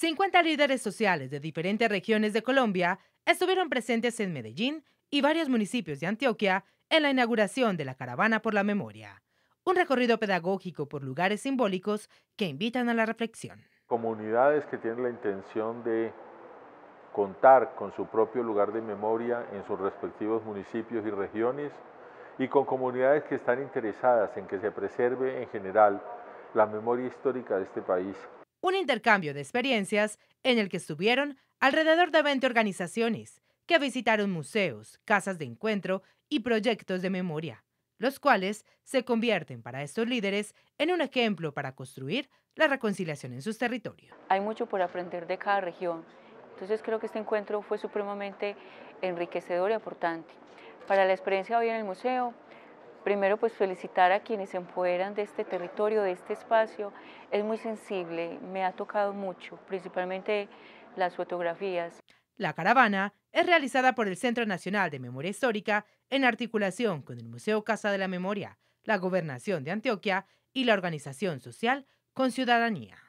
50 líderes sociales de diferentes regiones de Colombia estuvieron presentes en Medellín y varios municipios de Antioquia en la inauguración de la Caravana por la Memoria, un recorrido pedagógico por lugares simbólicos que invitan a la reflexión. Comunidades que tienen la intención de contar con su propio lugar de memoria en sus respectivos municipios y regiones y con comunidades que están interesadas en que se preserve en general la memoria histórica de este país un intercambio de experiencias en el que estuvieron alrededor de 20 organizaciones que visitaron museos, casas de encuentro y proyectos de memoria, los cuales se convierten para estos líderes en un ejemplo para construir la reconciliación en sus territorios. Hay mucho por aprender de cada región, entonces creo que este encuentro fue supremamente enriquecedor y aportante. Para la experiencia hoy en el museo, primero pues felicitar a quienes se empoderan de este territorio, de este espacio. Es muy sensible, me ha tocado mucho, principalmente las fotografías. La caravana es realizada por el Centro Nacional de Memoria Histórica en articulación con el Museo Casa de la Memoria, la Gobernación de Antioquia y la Organización Social con Ciudadanía.